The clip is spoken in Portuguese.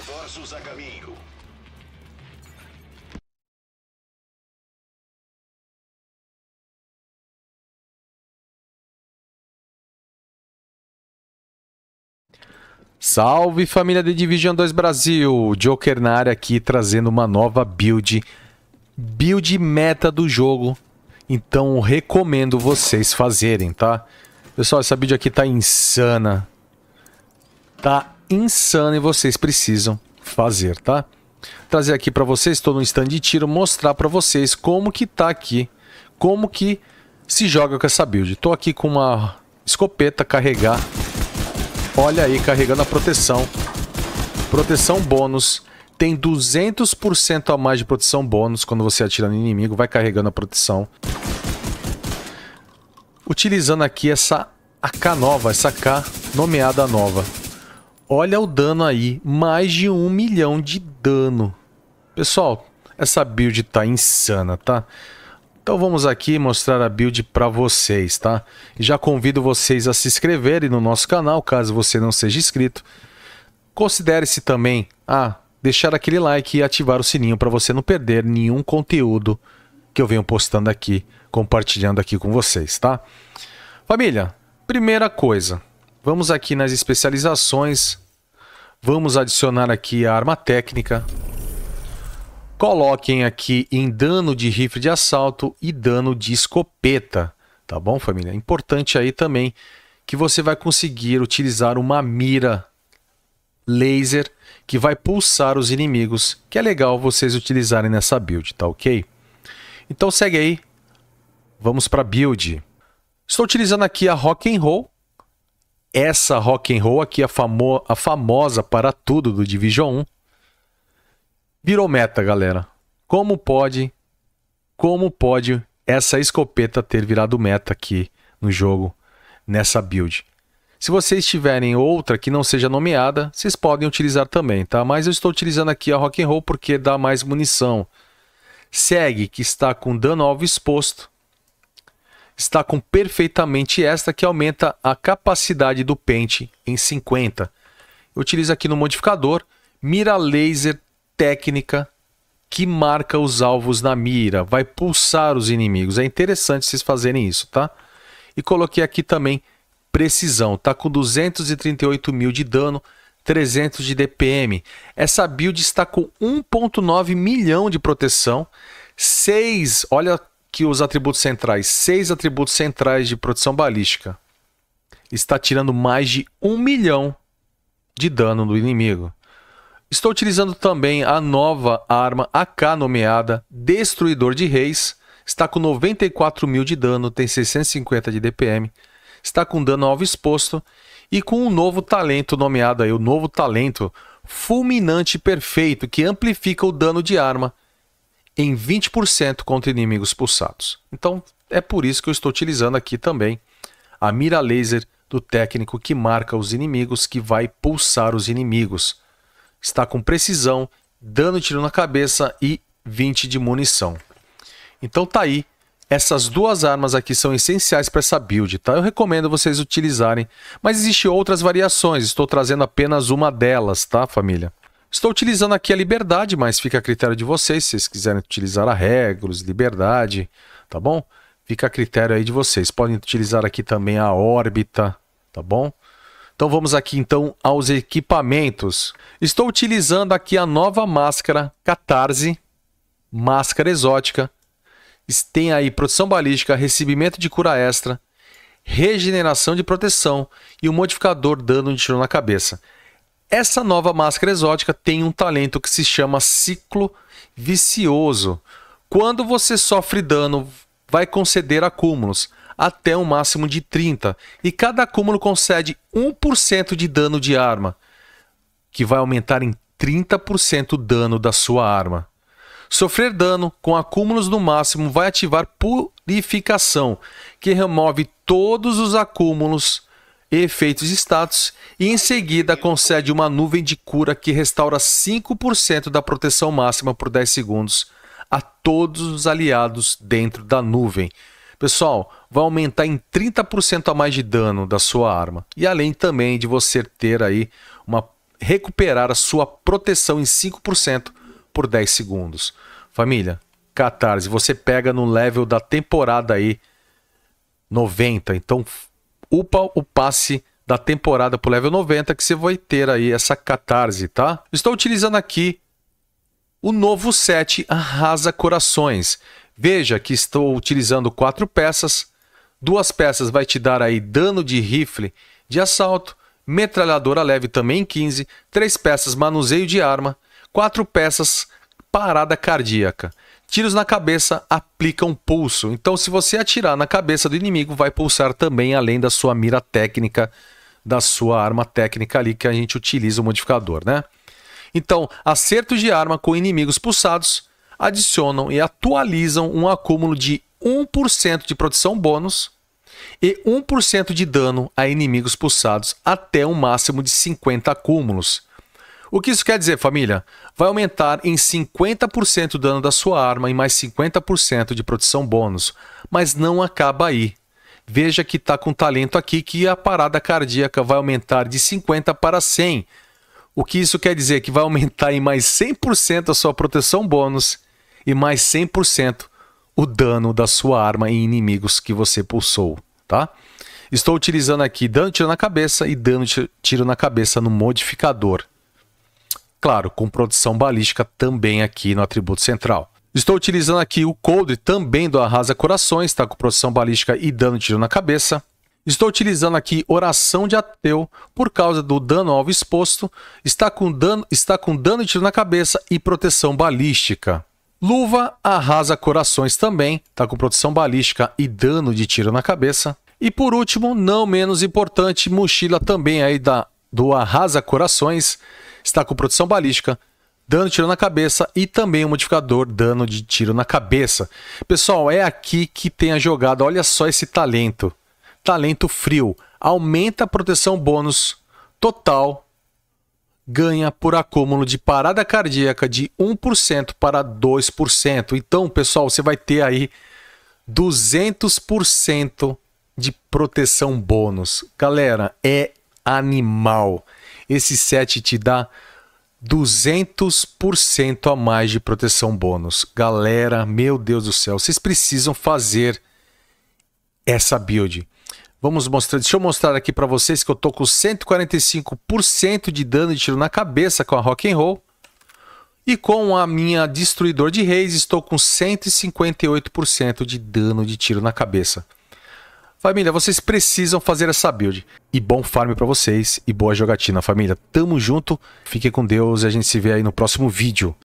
Reforços a caminho. Salve família de Division 2 Brasil! Joker na área aqui trazendo uma nova build, build meta do jogo. Então recomendo vocês fazerem, tá? Pessoal, essa build aqui tá insana. Tá Insano e vocês precisam fazer, tá? Trazer aqui para vocês, estou no stand de tiro, mostrar para vocês como que tá aqui, como que se joga com essa build. Estou aqui com uma escopeta carregar. Olha aí, carregando a proteção. Proteção bônus. Tem 200% a mais de proteção bônus quando você atira no inimigo. Vai carregando a proteção. Utilizando aqui essa AK nova, essa K nomeada nova. Olha o dano aí, mais de um milhão de dano. Pessoal, essa build tá insana, tá? Então vamos aqui mostrar a build para vocês, tá? Já convido vocês a se inscreverem no nosso canal, caso você não seja inscrito. Considere-se também a deixar aquele like e ativar o sininho para você não perder nenhum conteúdo que eu venho postando aqui, compartilhando aqui com vocês, tá? Família, primeira coisa, Vamos aqui nas especializações. Vamos adicionar aqui a arma técnica. Coloquem aqui em dano de rifle de assalto e dano de escopeta. Tá bom, família? É importante aí também que você vai conseguir utilizar uma mira laser que vai pulsar os inimigos, que é legal vocês utilizarem nessa build, tá ok? Então segue aí, vamos para build. Estou utilizando aqui a Rock and Roll, essa rock and roll aqui, a, famo a famosa para tudo do Division 1, virou meta, galera. Como pode, como pode essa escopeta ter virado meta aqui no jogo, nessa build? Se vocês tiverem outra que não seja nomeada, vocês podem utilizar também, tá? Mas eu estou utilizando aqui a Rock and Roll porque dá mais munição. Segue que está com dano alvo exposto está com perfeitamente esta que aumenta a capacidade do pente em 50. Utiliza aqui no modificador mira laser técnica que marca os alvos na mira, vai pulsar os inimigos. É interessante vocês fazerem isso, tá? E coloquei aqui também precisão, tá com 238 mil de dano, 300 de DPM. Essa build está com 1.9 milhão de proteção, 6, olha que os atributos centrais, seis atributos centrais de proteção balística, está tirando mais de um milhão de dano do inimigo. Estou utilizando também a nova arma AK nomeada Destruidor de Reis. Está com 94 mil de dano, tem 650 de DPM. Está com dano alvo exposto e com um novo talento nomeado aí, o novo talento Fulminante Perfeito, que amplifica o dano de arma em 20% contra inimigos pulsados. Então é por isso que eu estou utilizando aqui também a mira laser do técnico que marca os inimigos, que vai pulsar os inimigos. Está com precisão, dando tiro na cabeça e 20 de munição. Então tá aí. Essas duas armas aqui são essenciais para essa build, tá? Eu recomendo vocês utilizarem, mas existem outras variações, estou trazendo apenas uma delas, tá, família? Estou utilizando aqui a liberdade, mas fica a critério de vocês, se vocês quiserem utilizar a regras, liberdade, tá bom? Fica a critério aí de vocês. Podem utilizar aqui também a órbita, tá bom? Então vamos aqui então aos equipamentos. Estou utilizando aqui a nova máscara Catarse, máscara exótica. Tem aí proteção balística, recebimento de cura extra, regeneração de proteção e um modificador dano de tiro na cabeça. Essa nova máscara exótica tem um talento que se chama ciclo vicioso. Quando você sofre dano, vai conceder acúmulos até um máximo de 30, e cada acúmulo concede 1% de dano de arma, que vai aumentar em 30% o dano da sua arma. Sofrer dano com acúmulos no máximo vai ativar Purificação, que remove todos os acúmulos efeitos de status e em seguida concede uma nuvem de cura que restaura 5% da proteção máxima por 10 segundos a todos os aliados dentro da nuvem. Pessoal, vai aumentar em 30% a mais de dano da sua arma e além também de você ter aí uma recuperar a sua proteção em 5% por 10 segundos. Família, Catarse, você pega no level da temporada aí 90, então upa o passe da temporada para o level 90 que você vai ter aí essa catarse, tá? Estou utilizando aqui o novo set Arrasa Corações. Veja que estou utilizando quatro peças. Duas peças vai te dar aí dano de rifle de assalto, metralhadora leve também 15, três peças manuseio de arma, quatro peças parada cardíaca. Tiros na cabeça aplicam pulso. Então, se você atirar na cabeça do inimigo, vai pulsar também além da sua mira técnica, da sua arma técnica ali que a gente utiliza o modificador, né? Então, acertos de arma com inimigos pulsados adicionam e atualizam um acúmulo de 1% de proteção bônus e 1% de dano a inimigos pulsados até um máximo de 50 acúmulos. O que isso quer dizer, família? Vai aumentar em 50% o dano da sua arma e mais 50% de proteção bônus, mas não acaba aí. Veja que está com talento aqui que a parada cardíaca vai aumentar de 50 para 100. O que isso quer dizer? Que vai aumentar em mais 100% a sua proteção bônus e mais 100% o dano da sua arma em inimigos que você pulsou, tá? Estou utilizando aqui dano tiro na cabeça e dano tiro na cabeça no modificador claro, com produção balística também aqui no atributo central. Estou utilizando aqui o coldre também do Arrasa Corações, está com produção balística e dano de tiro na cabeça. Estou utilizando aqui Oração de Ateu por causa do dano alvo exposto, está com dano, está com dano de tiro na cabeça e proteção balística. Luva arrasa corações também, está com proteção balística e dano de tiro na cabeça. E por último, não menos importante, mochila também aí da do Arrasa Corações, está com proteção balística, dano de tiro na cabeça e também o um modificador dano de tiro na cabeça. Pessoal, é aqui que tem a jogada. Olha só esse talento. Talento frio. Aumenta a proteção bônus total. Ganha por acúmulo de parada cardíaca de 1% para 2%. Então, pessoal, você vai ter aí 200% de proteção bônus. Galera, é animal esse set te dá 200% a mais de proteção bônus. Galera, meu Deus do céu, vocês precisam fazer essa build. Vamos mostrar, deixa eu mostrar aqui para vocês que eu tô com 145% de dano de tiro na cabeça com a Rock and Roll. E com a minha Destruidor de Reis, estou com 158% de dano de tiro na cabeça. Família, vocês precisam fazer essa build. E bom farm para vocês e boa jogatina, família. Tamo junto, fiquem com Deus e a gente se vê aí no próximo vídeo.